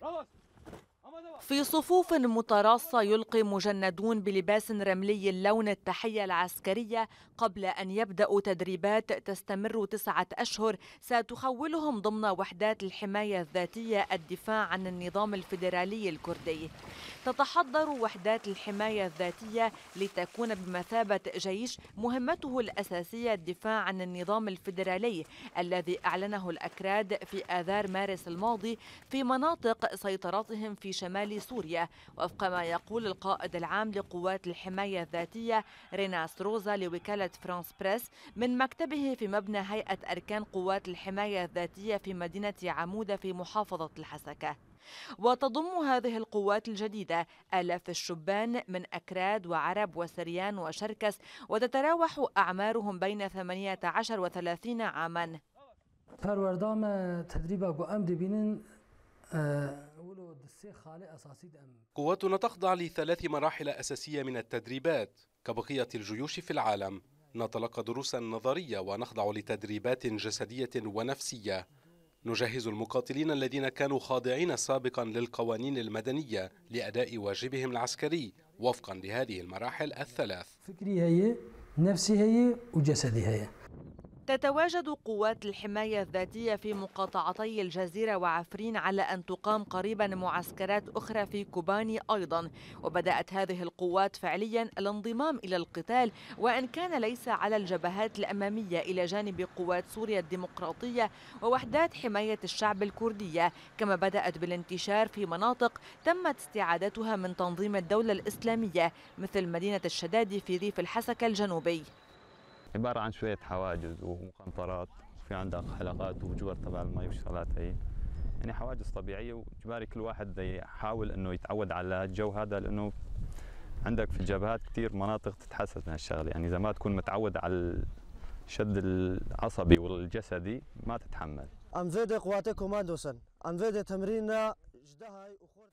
Vamos! في صفوف متراصة يلقي مجندون بلباس رملي اللون التحية العسكرية قبل أن يبدأوا تدريبات تستمر تسعة أشهر ستخولهم ضمن وحدات الحماية الذاتية الدفاع عن النظام الفيدرالي الكردي تتحضر وحدات الحماية الذاتية لتكون بمثابة جيش مهمته الأساسية الدفاع عن النظام الفيدرالي الذي أعلنه الأكراد في آذار مارس الماضي في مناطق سيطرتهم في شمال شمال سوريا وفق ما يقول القائد العام لقوات الحماية الذاتية ريناس روزا لوكالة فرانس بريس من مكتبه في مبنى هيئة أركان قوات الحماية الذاتية في مدينة عمودة في محافظة الحسكة وتضم هذه القوات الجديدة آلاف الشبان من أكراد وعرب وسريان وشركس وتتراوح أعمارهم بين 18 و 30 عاما قواتنا تخضع لثلاث مراحل أساسية من التدريبات كبقية الجيوش في العالم نتلقى دروسا نظرية ونخضع لتدريبات جسدية ونفسية نجهز المقاتلين الذين كانوا خاضعين سابقا للقوانين المدنية لأداء واجبهم العسكري وفقا لهذه المراحل الثلاث فكري هي نفسي هي وجسدي هي تتواجد قوات الحماية الذاتية في مقاطعتي الجزيرة وعفرين على أن تقام قريبا معسكرات أخرى في كوباني أيضا وبدأت هذه القوات فعليا الانضمام إلى القتال وإن كان ليس على الجبهات الأمامية إلى جانب قوات سوريا الديمقراطية ووحدات حماية الشعب الكردية كما بدأت بالانتشار في مناطق تمت استعادتها من تنظيم الدولة الإسلامية مثل مدينة الشدادي في ريف الحسكة الجنوبي عبارة عن شوية حواجز ومقنطرات وفي عندك حلقات وجور تبع المي والشغلات هي يعني حواجز طبيعية وإجباري كل واحد يحاول إنه يتعود على الجو هذا لأنه عندك في الجبهات كثير مناطق تتحسس من هالشغله يعني اذا ما تكون متعود على الشد العصبي والجسدي ما تتحمل عم زيد قواتكم كوماندوسن عم زيد تمريننا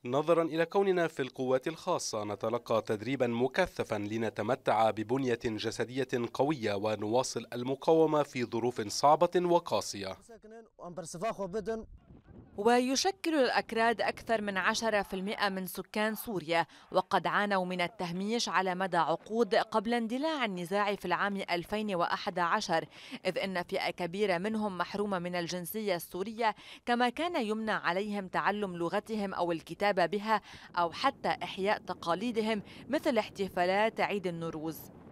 نظرا إلى كوننا في القوات الخاصة نتلقى تدريبا مكثفا لنتمتع ببنية جسدية قوية ونواصل المقاومة في ظروف صعبة وقاسية ويشكل الأكراد أكثر من 10% من سكان سوريا وقد عانوا من التهميش على مدى عقود قبل اندلاع النزاع في العام 2011 إذ أن فئة كبيرة منهم محرومة من الجنسية السورية كما كان يمنع عليهم تعلم لغتهم أو الكتابة بها أو حتى إحياء تقاليدهم مثل احتفالات عيد النوروز